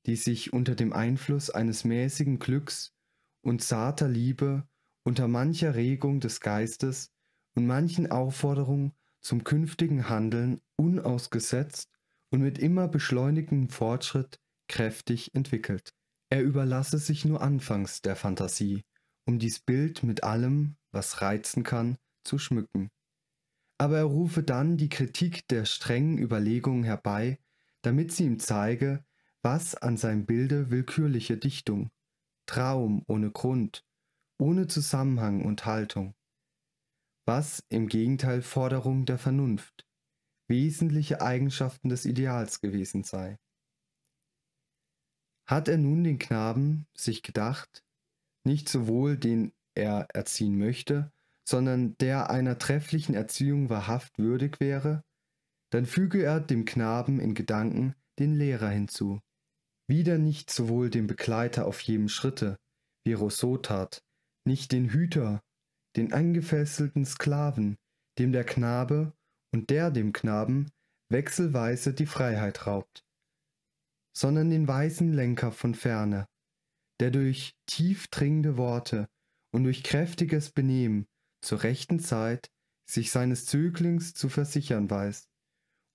die sich unter dem Einfluss eines mäßigen Glücks und zarter Liebe unter mancher Regung des Geistes und manchen Aufforderungen zum künftigen Handeln unausgesetzt und mit immer beschleunigendem Fortschritt kräftig entwickelt. Er überlasse sich nur anfangs der Fantasie, um dies Bild mit allem, was reizen kann, zu schmücken. Aber er rufe dann die Kritik der strengen Überlegungen herbei, damit sie ihm zeige, was an seinem Bilde willkürliche Dichtung, Traum ohne Grund, ohne Zusammenhang und Haltung, was im Gegenteil Forderung der Vernunft, wesentliche Eigenschaften des Ideals gewesen sei. Hat er nun den Knaben sich gedacht, nicht sowohl den er erziehen möchte, sondern der einer trefflichen Erziehung wahrhaft würdig wäre, dann füge er dem Knaben in Gedanken den Lehrer hinzu, wieder nicht sowohl den Begleiter auf jedem Schritte, wie Rousseau tat, nicht den Hüter, den angefesselten Sklaven, dem der Knabe und der dem Knaben wechselweise die Freiheit raubt, sondern den weisen Lenker von ferne, der durch tiefdringende Worte und durch kräftiges Benehmen zur rechten Zeit sich seines Zöglings zu versichern weiß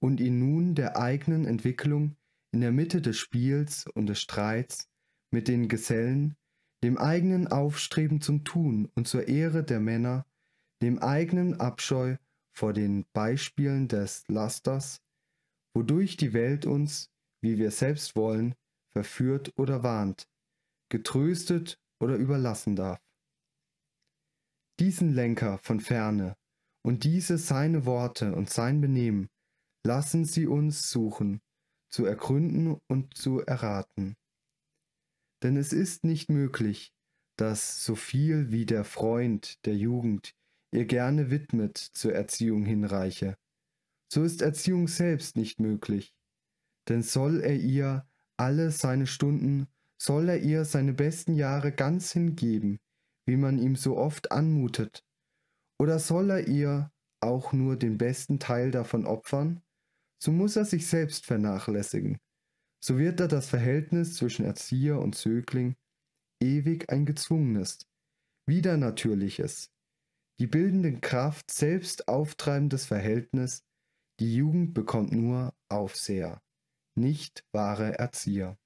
und ihn nun der eigenen Entwicklung in der Mitte des Spiels und des Streits mit den Gesellen, dem eigenen Aufstreben zum Tun und zur Ehre der Männer, dem eigenen Abscheu vor den Beispielen des Lasters, wodurch die Welt uns, wie wir selbst wollen, verführt oder warnt, getröstet oder überlassen darf. Diesen Lenker von ferne und diese seine Worte und sein Benehmen lassen sie uns suchen zu ergründen und zu erraten. Denn es ist nicht möglich, dass so viel wie der Freund der Jugend ihr gerne widmet zur Erziehung hinreiche. So ist Erziehung selbst nicht möglich. Denn soll er ihr alle seine Stunden, soll er ihr seine besten Jahre ganz hingeben, wie man ihm so oft anmutet, oder soll er ihr auch nur den besten Teil davon opfern? so muss er sich selbst vernachlässigen. So wird er das Verhältnis zwischen Erzieher und Zögling ewig ein gezwungenes, wieder natürliches, die bildende Kraft selbst auftreibendes Verhältnis, die Jugend bekommt nur Aufseher, nicht wahre Erzieher.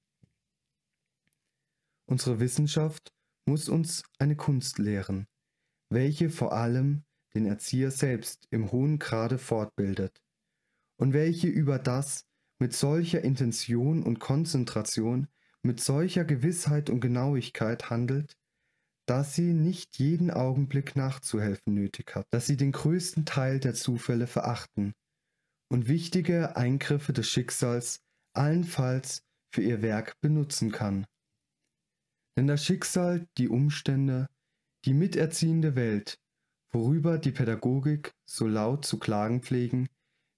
Unsere Wissenschaft muss uns eine Kunst lehren, welche vor allem den Erzieher selbst im hohen Grade fortbildet, und welche über das mit solcher Intention und Konzentration, mit solcher Gewissheit und Genauigkeit handelt, dass sie nicht jeden Augenblick nachzuhelfen nötig hat, dass sie den größten Teil der Zufälle verachten und wichtige Eingriffe des Schicksals allenfalls für ihr Werk benutzen kann. Denn das Schicksal, die Umstände, die miterziehende Welt, worüber die Pädagogik so laut zu klagen pflegen,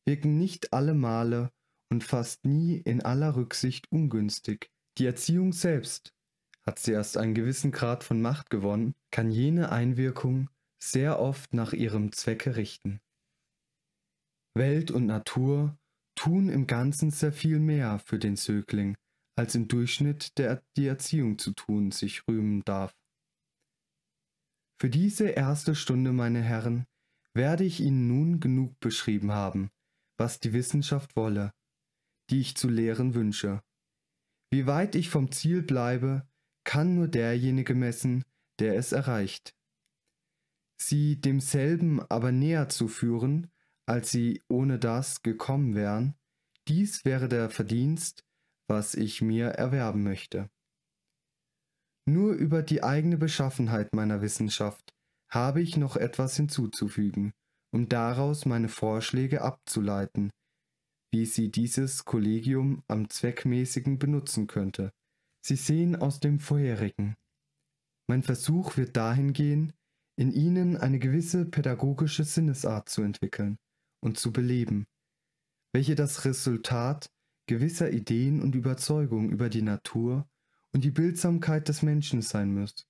wirken nicht alle Male und fast nie in aller Rücksicht ungünstig. Die Erziehung selbst, hat sie erst einen gewissen Grad von Macht gewonnen, kann jene Einwirkung sehr oft nach ihrem Zwecke richten. Welt und Natur tun im Ganzen sehr viel mehr für den Zögling, als im Durchschnitt der, die Erziehung zu tun sich rühmen darf. Für diese erste Stunde, meine Herren, werde ich Ihnen nun genug beschrieben haben, was die Wissenschaft wolle, die ich zu lehren wünsche. Wie weit ich vom Ziel bleibe, kann nur derjenige messen, der es erreicht. Sie demselben aber näher zu führen, als sie ohne das gekommen wären, dies wäre der Verdienst, was ich mir erwerben möchte. Nur über die eigene Beschaffenheit meiner Wissenschaft habe ich noch etwas hinzuzufügen, um daraus meine Vorschläge abzuleiten, wie sie dieses Kollegium am zweckmäßigen benutzen könnte. Sie sehen aus dem vorherigen. Mein Versuch wird dahin gehen, in ihnen eine gewisse pädagogische Sinnesart zu entwickeln und zu beleben, welche das Resultat gewisser Ideen und Überzeugungen über die Natur und die Bildsamkeit des Menschen sein müsst.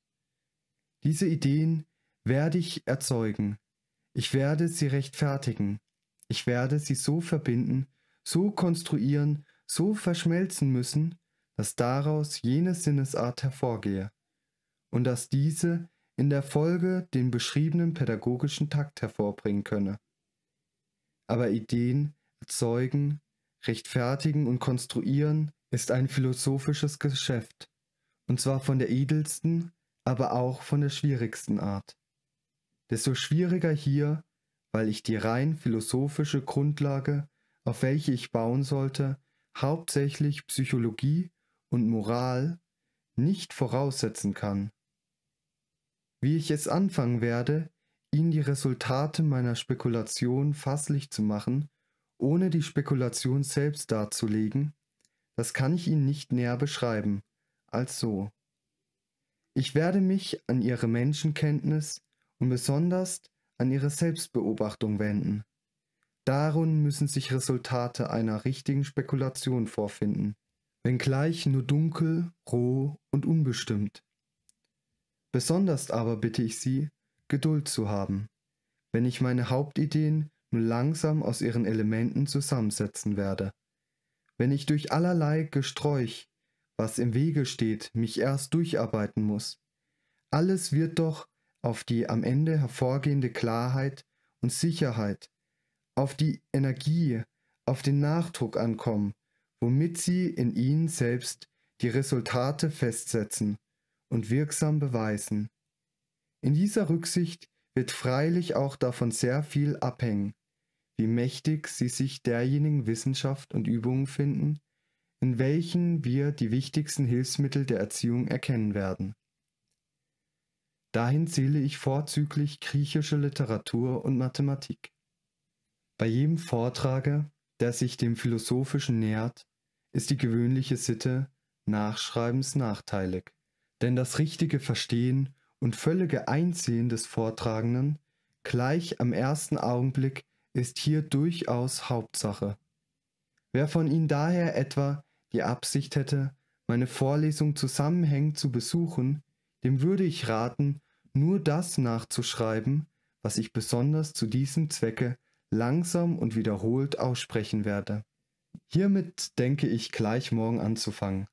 Diese Ideen werde ich erzeugen, ich werde sie rechtfertigen. Ich werde sie so verbinden, so konstruieren, so verschmelzen müssen, dass daraus jene Sinnesart hervorgehe und dass diese in der Folge den beschriebenen pädagogischen Takt hervorbringen könne. Aber Ideen erzeugen, rechtfertigen und konstruieren ist ein philosophisches Geschäft, und zwar von der edelsten, aber auch von der schwierigsten Art desto schwieriger hier, weil ich die rein philosophische Grundlage, auf welche ich bauen sollte, hauptsächlich Psychologie und Moral, nicht voraussetzen kann. Wie ich es anfangen werde, Ihnen die Resultate meiner Spekulation fasslich zu machen, ohne die Spekulation selbst darzulegen, das kann ich Ihnen nicht näher beschreiben, als so. Ich werde mich an Ihre Menschenkenntnis, und besonders an ihre Selbstbeobachtung wenden. Darin müssen sich Resultate einer richtigen Spekulation vorfinden, wenngleich nur dunkel, roh und unbestimmt. Besonders aber bitte ich Sie, Geduld zu haben, wenn ich meine Hauptideen nur langsam aus ihren Elementen zusammensetzen werde. Wenn ich durch allerlei Gesträuch, was im Wege steht, mich erst durcharbeiten muss. Alles wird doch auf die am Ende hervorgehende Klarheit und Sicherheit, auf die Energie, auf den Nachdruck ankommen, womit sie in ihnen selbst die Resultate festsetzen und wirksam beweisen. In dieser Rücksicht wird freilich auch davon sehr viel abhängen, wie mächtig sie sich derjenigen Wissenschaft und Übungen finden, in welchen wir die wichtigsten Hilfsmittel der Erziehung erkennen werden. Dahin zähle ich vorzüglich griechische Literatur und Mathematik. Bei jedem Vortrage, der sich dem Philosophischen nähert, ist die gewöhnliche Sitte Nachschreibens nachteilig, denn das richtige Verstehen und völlige Einsehen des Vortragenden gleich am ersten Augenblick ist hier durchaus Hauptsache. Wer von Ihnen daher etwa die Absicht hätte, meine Vorlesung zusammenhängend zu besuchen, dem würde ich raten, nur das nachzuschreiben, was ich besonders zu diesem Zwecke langsam und wiederholt aussprechen werde. Hiermit denke ich gleich morgen anzufangen.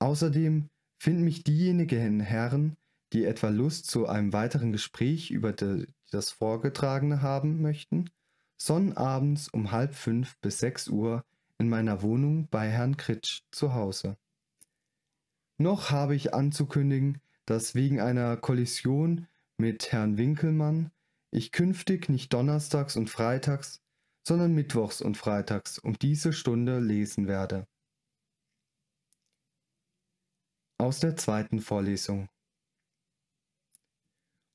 Außerdem finden mich diejenigen Herren, die etwa Lust zu einem weiteren Gespräch über das Vorgetragene haben möchten, sonnabends um halb fünf bis sechs Uhr in meiner Wohnung bei Herrn Kritsch zu Hause. Noch habe ich anzukündigen, dass wegen einer Kollision mit Herrn Winkelmann ich künftig nicht donnerstags und freitags, sondern mittwochs und freitags um diese Stunde lesen werde. Aus der zweiten Vorlesung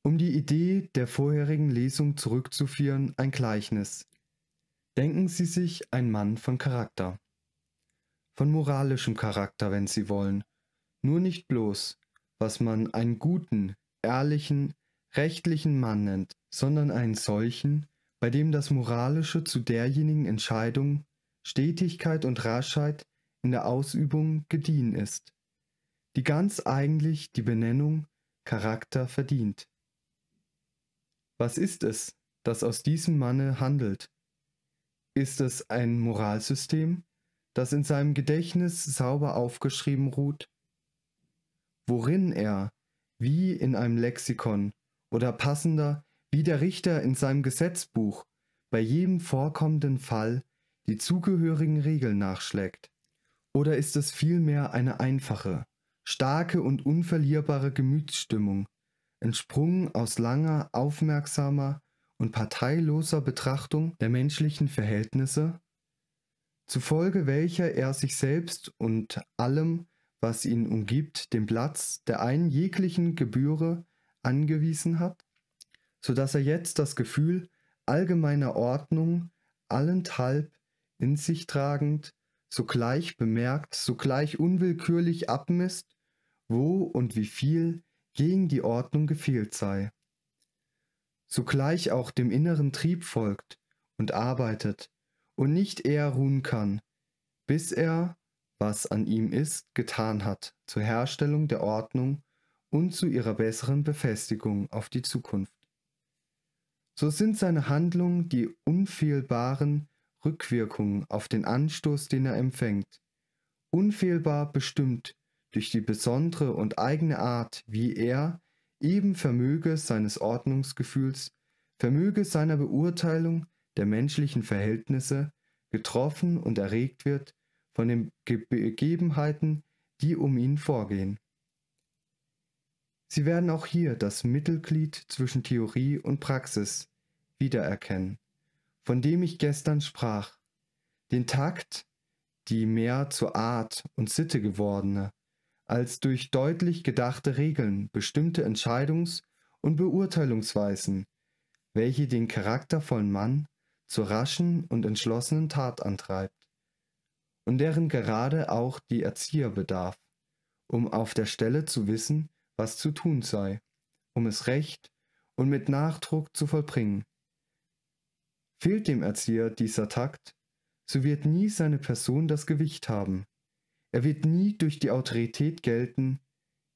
Um die Idee der vorherigen Lesung zurückzuführen, ein Gleichnis. Denken Sie sich ein Mann von Charakter. Von moralischem Charakter, wenn Sie wollen. Nur nicht bloß, was man einen guten, ehrlichen, rechtlichen Mann nennt, sondern einen solchen, bei dem das Moralische zu derjenigen Entscheidung, Stetigkeit und Raschheit in der Ausübung gediehen ist, die ganz eigentlich die Benennung Charakter verdient. Was ist es, das aus diesem Manne handelt? Ist es ein Moralsystem, das in seinem Gedächtnis sauber aufgeschrieben ruht? worin er, wie in einem Lexikon oder passender, wie der Richter in seinem Gesetzbuch, bei jedem vorkommenden Fall die zugehörigen Regeln nachschlägt. Oder ist es vielmehr eine einfache, starke und unverlierbare Gemütsstimmung, entsprungen aus langer, aufmerksamer und parteiloser Betrachtung der menschlichen Verhältnisse, zufolge welcher er sich selbst und allem, was ihn umgibt, den Platz der einen jeglichen Gebühre angewiesen hat, so dass er jetzt das Gefühl allgemeiner Ordnung allenthalb in sich tragend sogleich bemerkt, sogleich unwillkürlich abmisst, wo und wie viel gegen die Ordnung gefehlt sei. Sogleich auch dem inneren Trieb folgt und arbeitet und nicht eher ruhen kann, bis er was an ihm ist, getan hat zur Herstellung der Ordnung und zu ihrer besseren Befestigung auf die Zukunft. So sind seine Handlungen die unfehlbaren Rückwirkungen auf den Anstoß, den er empfängt, unfehlbar bestimmt durch die besondere und eigene Art, wie er eben Vermöge seines Ordnungsgefühls, Vermöge seiner Beurteilung der menschlichen Verhältnisse getroffen und erregt wird von den Begebenheiten, die um ihn vorgehen. Sie werden auch hier das Mittelglied zwischen Theorie und Praxis wiedererkennen, von dem ich gestern sprach, den Takt, die mehr zur Art und Sitte gewordene, als durch deutlich gedachte Regeln bestimmte Entscheidungs- und Beurteilungsweisen, welche den charaktervollen Mann zur raschen und entschlossenen Tat antreibt und deren gerade auch die Erzieher bedarf, um auf der Stelle zu wissen, was zu tun sei, um es recht und mit Nachdruck zu vollbringen. Fehlt dem Erzieher dieser Takt, so wird nie seine Person das Gewicht haben. Er wird nie durch die Autorität gelten,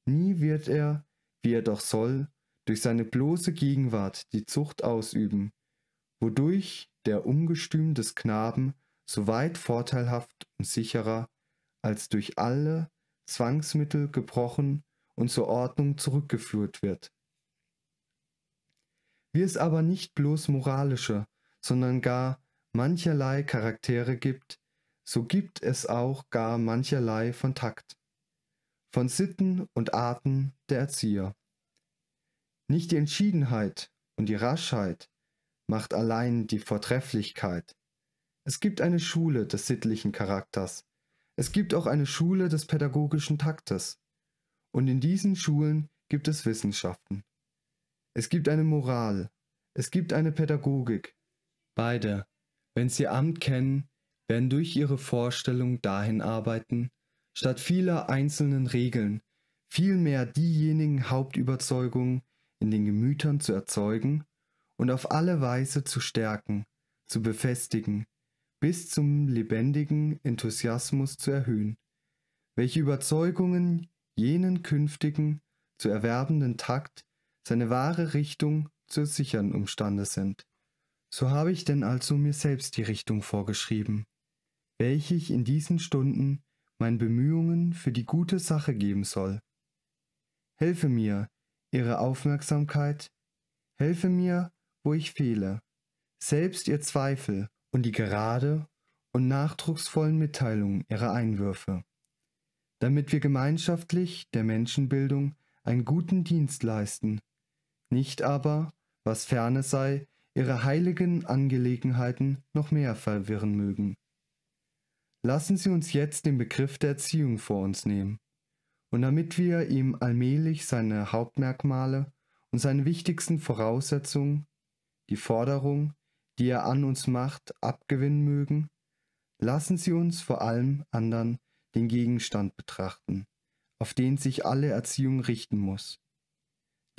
nie wird er, wie er doch soll, durch seine bloße Gegenwart die Zucht ausüben, wodurch der Ungestüm des Knaben so weit vorteilhaft und sicherer als durch alle Zwangsmittel gebrochen und zur Ordnung zurückgeführt wird. Wie es aber nicht bloß moralische, sondern gar mancherlei Charaktere gibt, so gibt es auch gar mancherlei von Takt, von Sitten und Arten der Erzieher. Nicht die Entschiedenheit und die Raschheit macht allein die Vortrefflichkeit, es gibt eine Schule des sittlichen Charakters. Es gibt auch eine Schule des pädagogischen Taktes. Und in diesen Schulen gibt es Wissenschaften. Es gibt eine Moral. Es gibt eine Pädagogik. Beide, wenn sie Amt kennen, werden durch ihre Vorstellung dahin arbeiten, statt vieler einzelnen Regeln, vielmehr diejenigen Hauptüberzeugungen in den Gemütern zu erzeugen und auf alle Weise zu stärken, zu befestigen, bis zum lebendigen Enthusiasmus zu erhöhen, welche Überzeugungen jenen künftigen zu erwerbenden Takt seine wahre Richtung zu sichern imstande sind. So habe ich denn also mir selbst die Richtung vorgeschrieben, welche ich in diesen Stunden meinen Bemühungen für die gute Sache geben soll. Helfe mir, ihre Aufmerksamkeit, helfe mir, wo ich fehle, selbst ihr Zweifel und die gerade und nachdrucksvollen Mitteilungen ihrer Einwürfe, damit wir gemeinschaftlich der Menschenbildung einen guten Dienst leisten, nicht aber, was ferne sei, ihre heiligen Angelegenheiten noch mehr verwirren mögen. Lassen Sie uns jetzt den Begriff der Erziehung vor uns nehmen, und damit wir ihm allmählich seine Hauptmerkmale und seine wichtigsten Voraussetzungen, die Forderung, die er an uns macht, abgewinnen mögen? Lassen Sie uns vor allem anderen den Gegenstand betrachten, auf den sich alle Erziehung richten muss.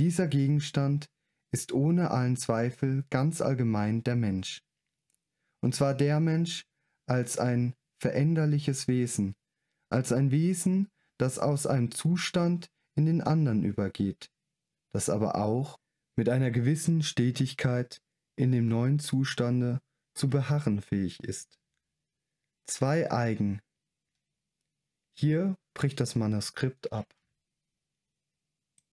Dieser Gegenstand ist ohne allen Zweifel ganz allgemein der Mensch. Und zwar der Mensch als ein veränderliches Wesen, als ein Wesen, das aus einem Zustand in den anderen übergeht, das aber auch mit einer gewissen Stetigkeit in dem neuen Zustande zu beharren fähig ist. Zwei Eigen. Hier bricht das Manuskript ab.